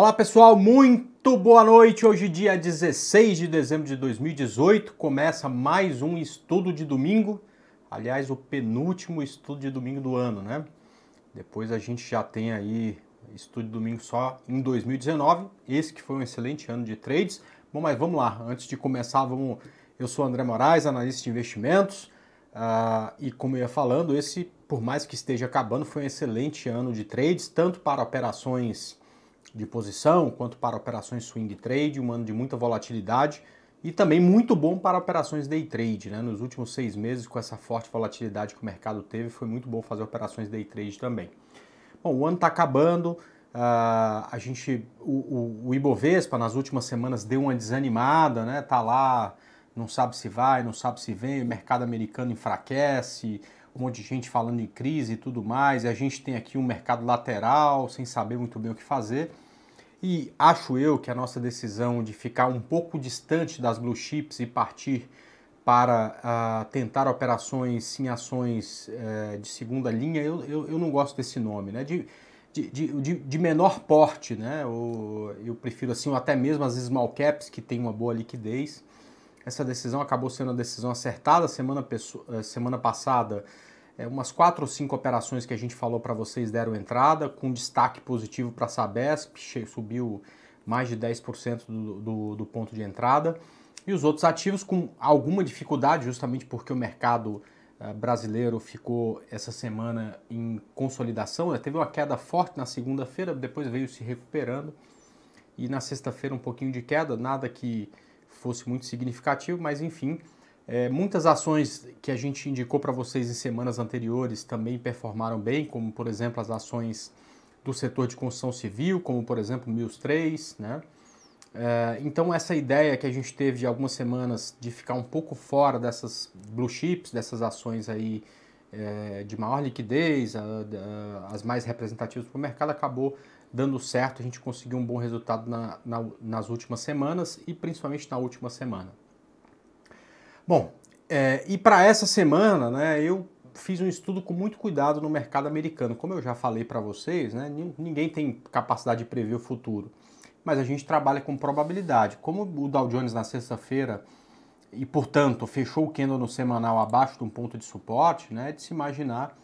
Olá pessoal, muito boa noite. Hoje, dia 16 de dezembro de 2018, começa mais um estudo de domingo. Aliás, o penúltimo estudo de domingo do ano, né? Depois a gente já tem aí estudo de domingo só em 2019. Esse que foi um excelente ano de trades. Bom, mas vamos lá. Antes de começar, vamos. Eu sou André Moraes, analista de investimentos. Uh, e como eu ia falando, esse, por mais que esteja acabando, foi um excelente ano de trades, tanto para operações de posição, quanto para operações swing trade, um ano de muita volatilidade e também muito bom para operações day trade. Né? Nos últimos seis meses, com essa forte volatilidade que o mercado teve, foi muito bom fazer operações day trade também. Bom, o ano está acabando, uh, a gente, o, o, o, Ibovespa nas últimas semanas deu uma desanimada, né? Tá lá, não sabe se vai, não sabe se vem, o mercado americano enfraquece, um monte de gente falando em crise e tudo mais, e a gente tem aqui um mercado lateral sem saber muito bem o que fazer. E acho eu que a nossa decisão de ficar um pouco distante das blue chips e partir para uh, tentar operações em ações uh, de segunda linha, eu, eu, eu, não gosto desse nome, né? De, de, de, de menor porte, né? Ou, eu prefiro assim, ou até mesmo as small caps que tem uma boa liquidez. Essa decisão acabou sendo a decisão acertada semana, eh, semana passada. É, umas quatro ou cinco operações que a gente falou para vocês deram entrada, com destaque positivo para a Sabesp, subiu mais de 10% do, do, do ponto de entrada. E os outros ativos com alguma dificuldade, justamente porque o mercado eh, brasileiro ficou essa semana em consolidação, né? teve uma queda forte na segunda-feira, depois veio se recuperando e na sexta-feira um pouquinho de queda, nada que fosse muito significativo, mas enfim, é, muitas ações que a gente indicou para vocês em semanas anteriores também performaram bem, como por exemplo as ações do setor de construção civil, como por exemplo Mills 3, né? É, então essa ideia que a gente teve de algumas semanas de ficar um pouco fora dessas blue chips, dessas ações aí é, de maior liquidez, a, a, as mais representativas para o mercado, acabou dando certo, a gente conseguiu um bom resultado na, na, nas últimas semanas e principalmente na última semana. Bom, é, e para essa semana, né, eu fiz um estudo com muito cuidado no mercado americano. Como eu já falei para vocês, né, ninguém tem capacidade de prever o futuro, mas a gente trabalha com probabilidade. Como o Dow Jones na sexta-feira e, portanto, fechou o candle no semanal abaixo de um ponto de suporte, né, é de se imaginar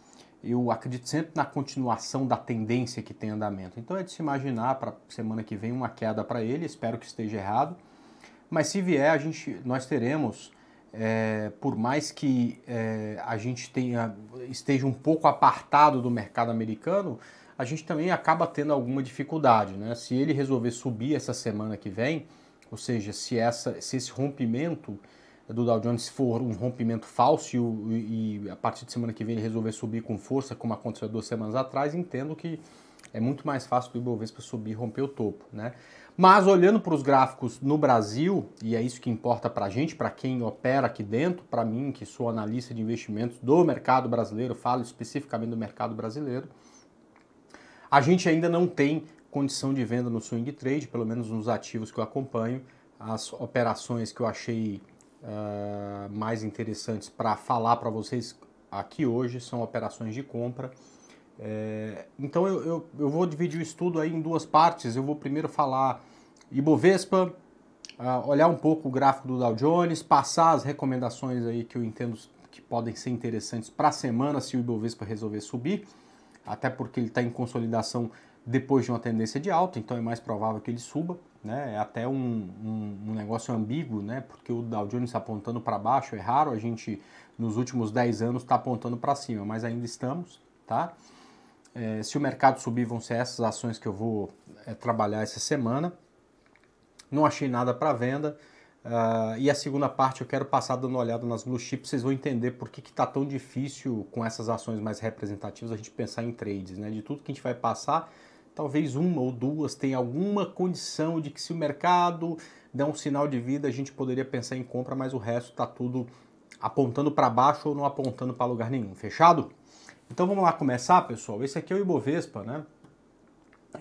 eu acredito sempre na continuação da tendência que tem andamento. Então é de se imaginar para semana que vem uma queda para ele, espero que esteja errado. Mas se vier, a gente, nós teremos, é, por mais que é, a gente tenha, esteja um pouco apartado do mercado americano, a gente também acaba tendo alguma dificuldade. Né? Se ele resolver subir essa semana que vem, ou seja, se, essa, se esse rompimento do Dow Jones se for um rompimento falso e, e, a partir de semana que vem ele resolver subir com força, como aconteceu duas semanas atrás, entendo que é muito mais fácil do Ibovespa subir e romper o topo, né? Mas olhando para os gráficos no Brasil, e é isso que importa para a gente, para quem opera aqui dentro, para mim que sou analista de investimentos do mercado brasileiro, falo especificamente do mercado brasileiro, a gente ainda não tem condição de venda no swing trade, pelo menos nos ativos que eu acompanho, as operações que eu achei uh, mais interessantes para falar para vocês aqui hoje são operações de compra. É, então eu, eu, eu, vou dividir o estudo aí em duas partes. Eu vou primeiro falar Ibovespa, uh, olhar um pouco o gráfico do Dow Jones, passar as recomendações aí que eu entendo que podem ser interessantes para a semana se o Ibovespa resolver subir, até porque ele está em consolidação depois de uma tendência de alta, então é mais provável que ele suba, né? É até um, um, um negócio ambíguo, né? Porque o Dow Jones tá apontando para baixo, é raro a gente nos últimos 10 anos está apontando para cima, mas ainda estamos, tá? É, se o mercado subir, vão ser essas ações que eu vou é, trabalhar essa semana. Não achei nada para venda. Uh, e a segunda parte eu quero passar dando uma olhada nas blue chips, vocês vão entender por que está tão difícil com essas ações mais representativas a gente pensar em trades, né? De tudo que a gente vai passar, talvez uma ou duas tenha alguma condição de que se o mercado der um sinal de vida, a gente poderia pensar em compra, mas o resto está tudo apontando para baixo ou não apontando para lugar nenhum. Fechado? Então vamos lá começar, pessoal. Esse aqui é o Ibovespa, né?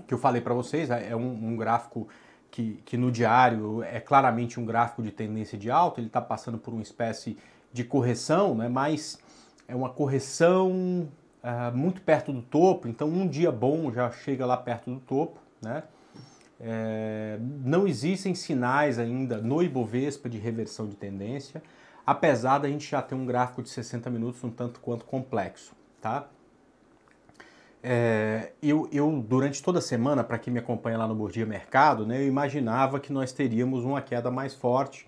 Que eu falei para vocês, é, é um, um gráfico que, que, no diário é claramente um gráfico de tendência de alta, ele está passando por uma espécie de correção, né? mas é uma correção uh, muito perto do topo, então um dia bom já chega lá perto do topo, né? É, não existem sinais ainda no Ibovespa de reversão de tendência, apesar da gente já ter um gráfico de 60 minutos um tanto quanto complexo, tá? É, eu, eu, durante toda a semana, para quem me acompanha lá no Bordia Mercado, né, eu imaginava que nós teríamos uma queda mais forte,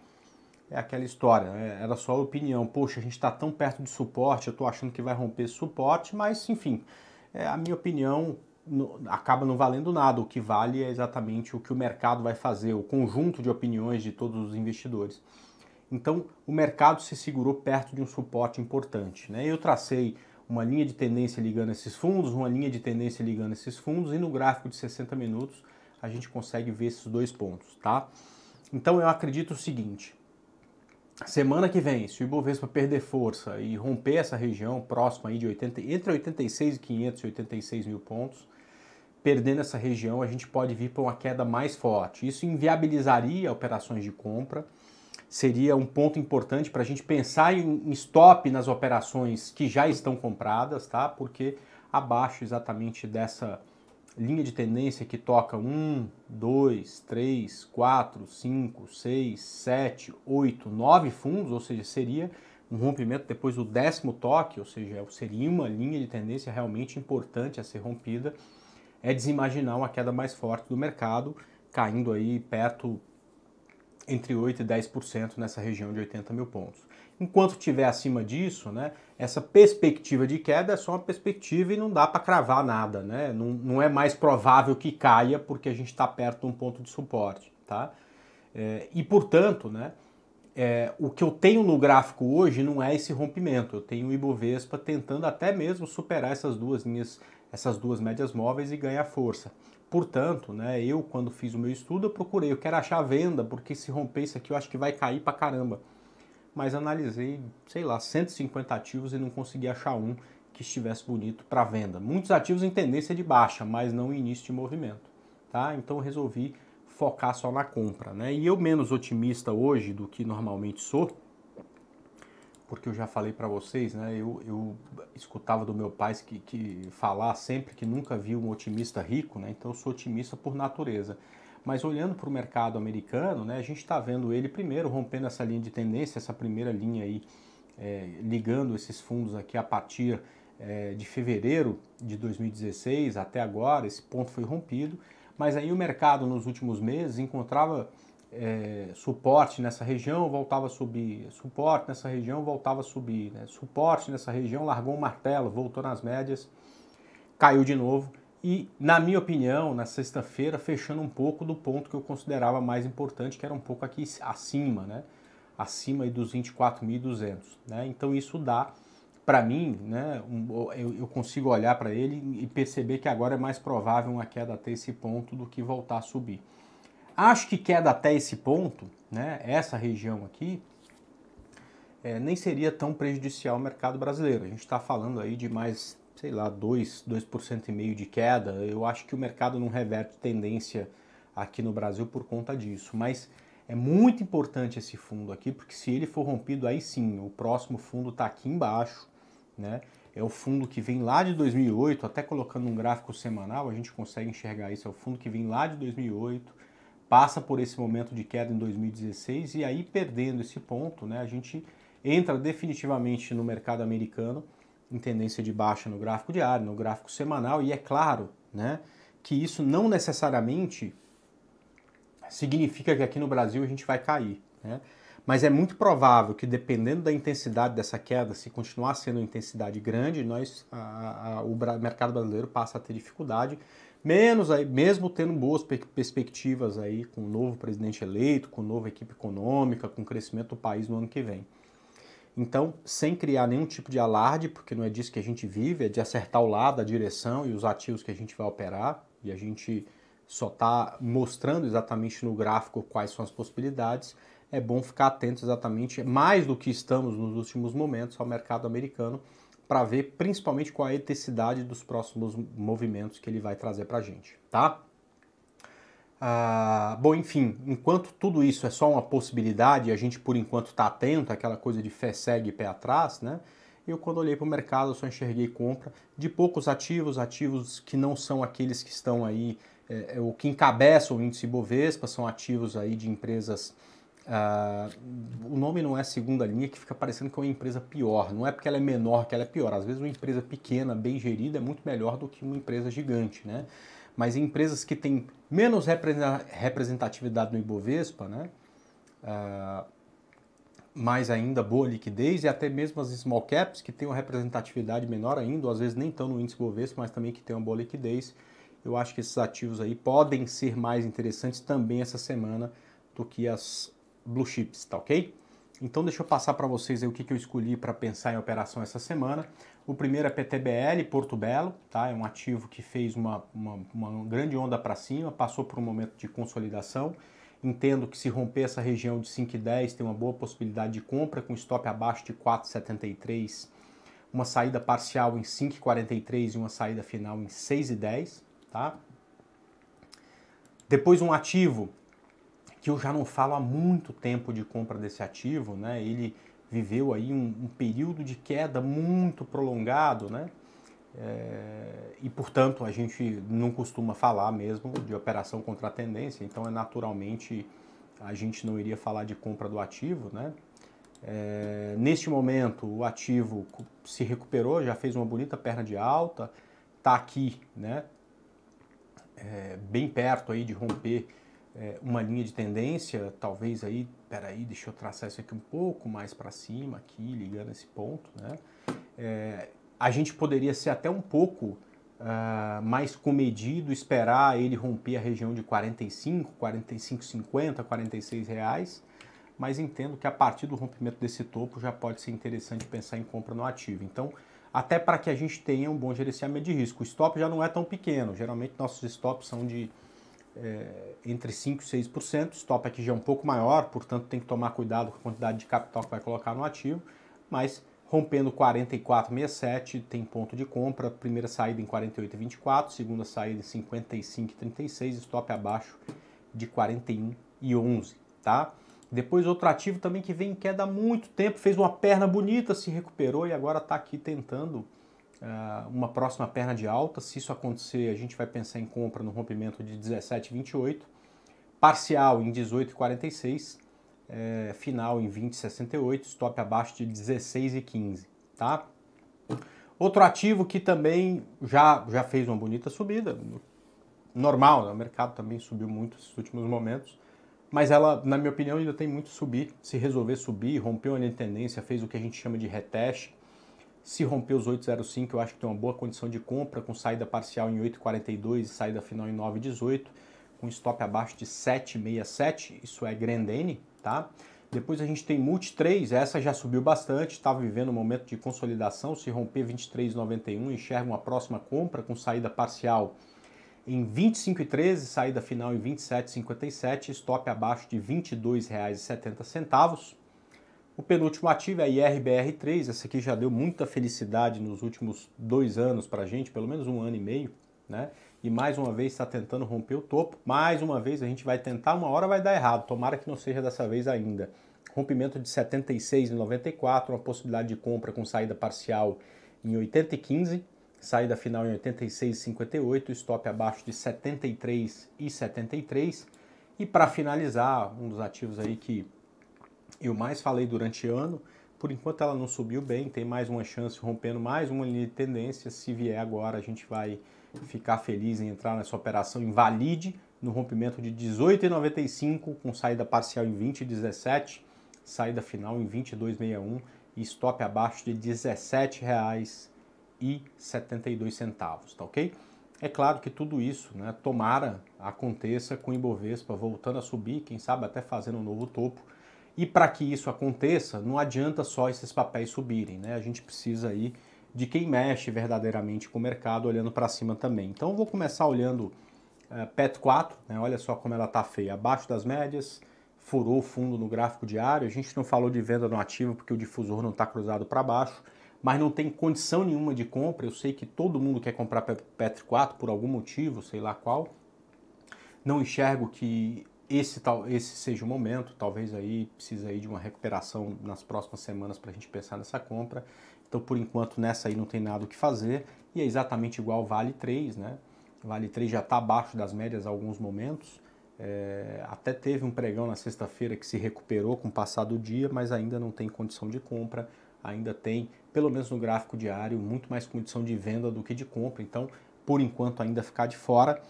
é aquela história, né? era só a opinião. Poxa, a gente está tão perto de suporte, eu estou achando que vai romper suporte, mas enfim, é, a minha opinião no, acaba não valendo nada. O que vale é exatamente o que o mercado vai fazer, o conjunto de opiniões de todos os investidores. Então, o mercado se segurou perto de um suporte importante. Né? Eu tracei uma linha de tendência ligando esses fundos, uma linha de tendência ligando esses fundos, e no gráfico de 60 minutos a gente consegue ver esses dois pontos, tá? Então eu acredito o seguinte, Semana que vem, se o Ibovespa perder força e romper essa região próxima aí de 80, entre 86 e 500 e 86 mil pontos, perdendo essa região, a gente pode vir para uma queda mais forte. Isso inviabilizaria operações de compra, seria um ponto importante para a gente pensar em stop nas operações que já estão compradas, tá? Porque abaixo exatamente dessa linha de tendência que toca 1, 2, 3, 4, 5, 6, 7, 8, 9 fundos, ou seja, seria um rompimento depois do décimo toque, ou seja, seria uma linha de tendência realmente importante a ser rompida, é desimaginar uma queda mais forte do mercado, caindo aí perto entre 8% e 10% nessa região de 80 mil pontos. Enquanto estiver acima disso, né, essa perspectiva de queda é só uma perspectiva e não dá para cravar nada. Né? Não, não é mais provável que caia porque a gente está perto de um ponto de suporte. Tá? É, e, portanto, né, é, o que eu tenho no gráfico hoje não é esse rompimento. Eu tenho o Ibovespa tentando até mesmo superar essas duas linhas, essas duas médias móveis e ganhar força. Portanto, né, eu quando fiz o meu estudo, eu procurei, eu quero achar venda, porque se romper isso aqui eu acho que vai cair pra caramba. Mas analisei, sei lá, 150 ativos e não consegui achar um que estivesse bonito para venda. Muitos ativos em tendência de baixa, mas não em início de movimento, tá? Então resolvi focar só na compra, né? E eu menos otimista hoje do que normalmente sou, porque eu já falei para vocês, né? Eu, eu escutava do meu pai que, que falar sempre que nunca viu um otimista rico, né? Então eu sou otimista por natureza. Mas olhando para o mercado americano, né? A gente está vendo ele primeiro rompendo essa linha de tendência, essa primeira linha aí, é, ligando esses fundos aqui a partir é, de fevereiro de 2016 até agora. Esse ponto foi rompido, mas aí o mercado nos últimos meses encontrava é, suporte nessa região, voltava a subir, suporte nessa região, voltava a subir, né? suporte nessa região, largou um martelo, voltou nas médias, caiu de novo. E, na minha opinião, na sexta-feira, fechando um pouco do ponto que eu considerava mais importante, que era um pouco aqui acima, né? acima dos 24.200. Né? Então, isso dá para mim, né, um, eu, eu, consigo olhar para ele e perceber que agora é mais provável uma queda até esse ponto do que voltar a subir. Acho que queda até esse ponto, né, essa região aqui, é, nem seria tão prejudicial ao mercado brasileiro. A gente está falando aí de mais, sei lá, 2, 2% e meio de queda. Eu acho que o mercado não reverte tendência aqui no Brasil por conta disso. Mas é muito importante esse fundo aqui, porque se ele for rompido, aí sim, o próximo fundo está aqui embaixo, né? É o fundo que vem lá de 2008, até colocando um gráfico semanal, a gente consegue enxergar isso. É o fundo que vem lá de 2008, passa por esse momento de queda em 2016 e aí perdendo esse ponto, né, a gente entra definitivamente no mercado americano em tendência de baixa no gráfico diário, no gráfico semanal e é claro, né, que isso não necessariamente significa que aqui no Brasil a gente vai cair, né? Mas é muito provável que dependendo da intensidade dessa queda, se continuar sendo uma intensidade grande, nós a, a, o mercado brasileiro passa a ter dificuldade Menos aí, mesmo tendo boas perspectivas aí com o novo presidente eleito, com nova equipe econômica, com o crescimento do país no ano que vem. Então, sem criar nenhum tipo de alarde, porque não é disso que a gente vive, é de acertar o lado, a direção e os ativos que a gente vai operar, e a gente só está mostrando exatamente no gráfico quais são as possibilidades, é bom ficar atento exatamente, mais do que estamos nos últimos momentos, ao mercado americano, para ver principalmente qual é a eticidade dos próximos movimentos que ele vai trazer para a gente, tá? Ah, bom, enfim, enquanto tudo isso é só uma possibilidade, a gente por enquanto está atento àquela coisa de fé segue pé atrás, né? Eu quando olhei para o mercado só enxerguei compra de poucos ativos, ativos que não são aqueles que estão aí, é, é o que encabeçam o índice Bovespa, são ativos aí de empresas Uh, o nome não é segunda linha, que fica parecendo que é uma empresa pior. Não é porque ela é menor que ela é pior. Às vezes uma empresa pequena, bem gerida, é muito melhor do que uma empresa gigante, né? Mas em empresas que têm menos representatividade no Ibovespa, né? Uh, mais ainda boa liquidez e até mesmo as small caps que têm uma representatividade menor ainda, ou às vezes nem estão no índice Ibovespa, mas também que têm uma boa liquidez. Eu acho que esses ativos aí podem ser mais interessantes também essa semana do que as blue chips, tá ok? Então deixa eu passar para vocês aí o que, que eu escolhi para pensar em operação essa semana. O primeiro é PTBL, Porto Belo, tá? É um ativo que fez uma, uma, uma grande onda para cima, passou por um momento de consolidação. Entendo que se romper essa região de 5,10 tem uma boa possibilidade de compra com stop abaixo de 4,73, uma saída parcial em 5,43 e uma saída final em 6,10, tá? Depois um ativo que eu já não falo há muito tempo de compra desse ativo, né? Ele viveu aí um, um período de queda muito prolongado, né? É, e portanto a gente não costuma falar mesmo de operação contra a tendência, então é naturalmente a gente não iria falar de compra do ativo, né? É, neste momento o ativo se recuperou, já fez uma bonita perna de alta, está aqui, né? É, bem perto aí de romper é, uma linha de tendência, talvez aí, peraí, deixa eu traçar isso aqui um pouco mais para cima, aqui, ligando esse ponto, né? É, a gente poderia ser até um pouco uh, mais comedido, esperar ele romper a região de 45, 45, 50, 46 reais, mas entendo que a partir do rompimento desse topo já pode ser interessante pensar em compra no ativo. Então, até para que a gente tenha um bom gerenciamento de risco. O stop já não é tão pequeno, geralmente nossos stops são de é, entre 5% e 6%. stop aqui já é um pouco maior, portanto tem que tomar cuidado com a quantidade de capital que vai colocar no ativo, mas rompendo 44,67 tem ponto de compra, primeira saída em 48,24, segunda saída em 55,36, stop abaixo de 41,11, tá? Depois outro ativo também que vem em queda há muito tempo, fez uma perna bonita, se recuperou e agora está aqui tentando ah, uma próxima perna de alta. Se isso acontecer, a gente vai pensar em compra no rompimento de 17,28, parcial em 18,46, é, eh, final em 20,68, stop abaixo de 16,15, tá? Outro ativo que também já, já fez uma bonita subida, normal, né? o mercado também subiu muito nos últimos momentos, mas ela, na minha opinião, ainda tem muito subir, se resolver subir, rompeu a tendência, fez o que a gente chama de reteste, se romper os 8,05, eu acho que tem uma boa condição de compra, com saída parcial em 8,42 e saída final em 9,18, com stop abaixo de 7,67, isso é grandene tá? Depois a gente tem Multi 3, essa já subiu bastante, estava vivendo um momento de consolidação, se romper 23,91, enxerga uma próxima compra com saída parcial em 25,13, saída final em 27,57, stop abaixo de R$ 22,70. O penúltimo ativo é a IRBR3, essa aqui já deu muita felicidade nos últimos dois anos para a gente, pelo menos um ano e meio, né? E mais uma vez está tentando romper o topo. Mais uma vez a gente vai tentar, uma hora vai dar errado, tomara que não seja dessa vez ainda. Rompimento de 76,94, uma possibilidade de compra com saída parcial em 80 saída final em 86,58, stop abaixo de 73,73. E para finalizar, um dos ativos aí que eu mais falei durante ano. Por enquanto ela não subiu bem, tem mais uma chance rompendo mais uma linha de tendência. Se vier agora, a gente vai ficar feliz em entrar nessa operação invalide no rompimento de 18,95 com saída parcial em 20,17, saída final em 22,61 e stop abaixo de R$ 17,72, tá ok? É claro que tudo isso, né, tomara aconteça com o Ibovespa voltando a subir, quem sabe até fazendo um novo topo, e para que isso aconteça, não adianta só esses papéis subirem, né? A gente precisa aí de quem mexe verdadeiramente com o mercado, olhando para cima também. Então vou começar olhando uh, PET 4, né? olha só como ela está feia, abaixo das médias, furou o fundo no gráfico diário, a gente não falou de venda no ativo porque o difusor não está cruzado para baixo, mas não tem condição nenhuma de compra, eu sei que todo mundo quer comprar PET 4 por algum motivo, sei lá qual, não enxergo que esse, tal, esse seja o momento, talvez aí precisa aí de uma recuperação nas próximas semanas para a gente pensar nessa compra. Então, por enquanto, nessa aí não tem nada o que fazer e é exatamente igual Vale 3, né? Vale 3 já está abaixo das médias há alguns momentos. É, até teve um pregão na sexta-feira que se recuperou com o passar do dia, mas ainda não tem condição de compra, ainda tem, pelo menos no gráfico diário, muito mais condição de venda do que de compra. Então, por enquanto, ainda ficar de fora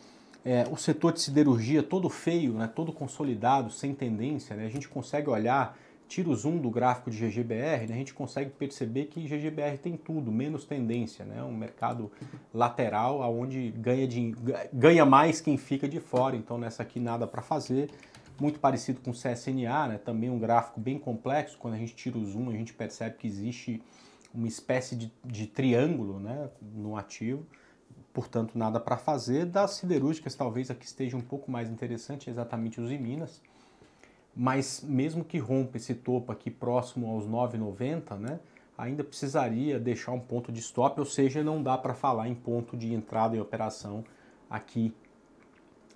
é, o setor de siderurgia todo feio, né, todo consolidado, sem tendência, né, a gente consegue olhar, tira o zoom do gráfico de GGBR, né, a gente consegue perceber que GGBR tem tudo, menos tendência, né, um mercado lateral onde ganha, de, ganha mais quem fica de fora, então nessa aqui nada para fazer, muito parecido com o CSNA, né, também um gráfico bem complexo, quando a gente tira o zoom a gente percebe que existe uma espécie de, de triângulo né, no ativo, portanto, nada para fazer. Das siderúrgicas, talvez a que esteja um pouco mais interessante é exatamente os em Minas, mas mesmo que rompa esse topo aqui próximo aos 9,90, né, ainda precisaria deixar um ponto de stop, ou seja, não dá para falar em ponto de entrada em operação aqui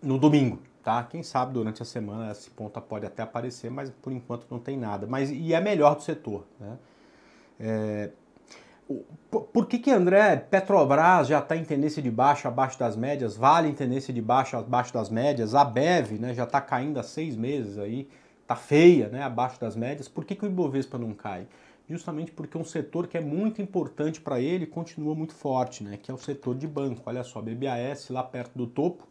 no domingo, tá? Quem sabe durante a semana esse ponto pode até aparecer, mas por enquanto não tem nada. Mas e é melhor do setor, né? É, por que, que André, Petrobras já está em tendência de baixa abaixo das médias, Vale em tendência de baixa abaixo das médias, a BEV né, já está caindo há seis meses aí, está feia né, abaixo das médias, por que, que o Ibovespa não cai? Justamente porque um setor que é muito importante para ele continua muito forte, né, que é o setor de banco. Olha só, BBAS lá perto do topo,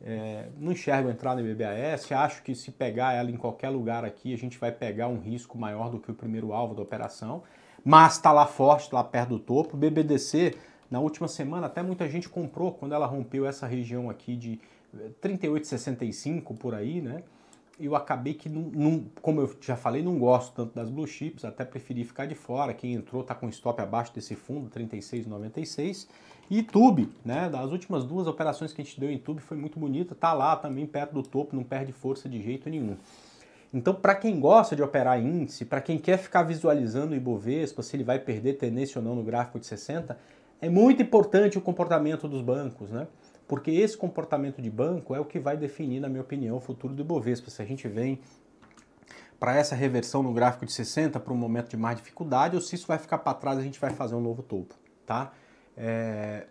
é, não enxergo entrar na BBAS, acho que se pegar ela em qualquer lugar aqui, a gente vai pegar um risco maior do que o primeiro alvo da operação mas está lá forte, lá perto do topo. BBDC, na última semana, até muita gente comprou quando ela rompeu essa região aqui de 38,65 eh, por aí, né? Eu acabei que, não, não, como eu já falei, não gosto tanto das blue chips, até preferi ficar de fora. Quem entrou está com stop abaixo desse fundo, 36,96. E Tube, né? Das últimas duas operações que a gente deu em Tube foi muito bonita, está lá também perto do topo, não perde força de jeito nenhum. Então, para quem gosta de operar índice, para quem quer ficar visualizando o Ibovespa, se ele vai perder tendência ou não no gráfico de 60, é muito importante o comportamento dos bancos, né? Porque esse comportamento de banco é o que vai definir, na minha opinião, o futuro do Ibovespa. Se a gente vem para essa reversão no gráfico de 60 para um momento de mais dificuldade ou se isso vai ficar para trás, a gente vai fazer um novo topo, tá? É...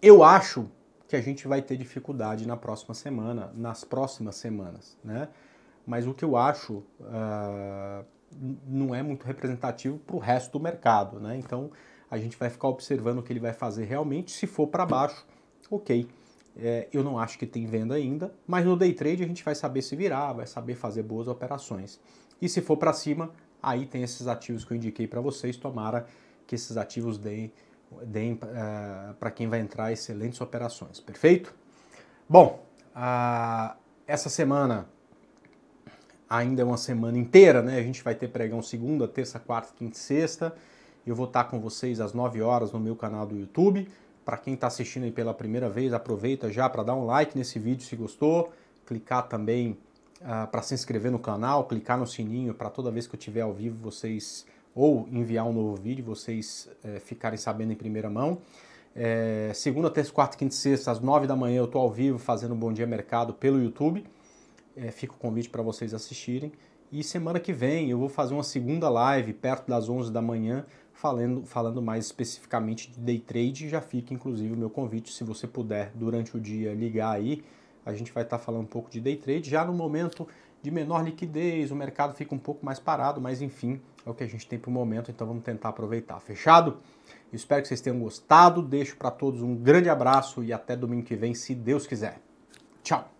Eu acho que a gente vai ter dificuldade na próxima semana, nas próximas semanas, né? mas o que eu acho uh, não é muito representativo para o resto do mercado, né? Então a gente vai ficar observando o que ele vai fazer realmente. Se for para baixo, ok. É, eu não acho que tem venda ainda, mas no day trade a gente vai saber se virar, vai saber fazer boas operações. E se for para cima, aí tem esses ativos que eu indiquei para vocês. Tomara que esses ativos deem, deem uh, ah, para quem vai entrar excelentes operações, perfeito? Bom, uh, essa semana ainda é uma semana inteira, né? A gente vai ter pregão segunda, terça, quarta, quinta e sexta. Eu vou estar com vocês às 9 horas no meu canal do YouTube. Para quem está assistindo aí pela primeira vez, aproveita já para dar um like nesse vídeo se gostou, clicar também uh, ah, para se inscrever no canal, clicar no sininho para toda vez que eu tiver ao vivo vocês ou enviar um novo vídeo, vocês eh, ficarem sabendo em primeira mão. É, segunda, terça, quarta, quinta e sexta, às 9 da manhã, eu estou ao vivo fazendo Bom Dia Mercado pelo YouTube é, fica o convite para vocês assistirem. E semana que vem eu vou fazer uma segunda live perto das 11 da manhã, falando, falando mais especificamente de day trade. Já fica inclusive o meu convite, se você puder durante o dia ligar aí, a gente vai estar tá falando um pouco de day trade. Já no momento de menor liquidez, o mercado fica um pouco mais parado, mas enfim, é o que a gente tem para o momento, então vamos tentar aproveitar. Fechado? espero que vocês tenham gostado. Deixo para todos um grande abraço e até domingo que vem, se Deus quiser. Tchau!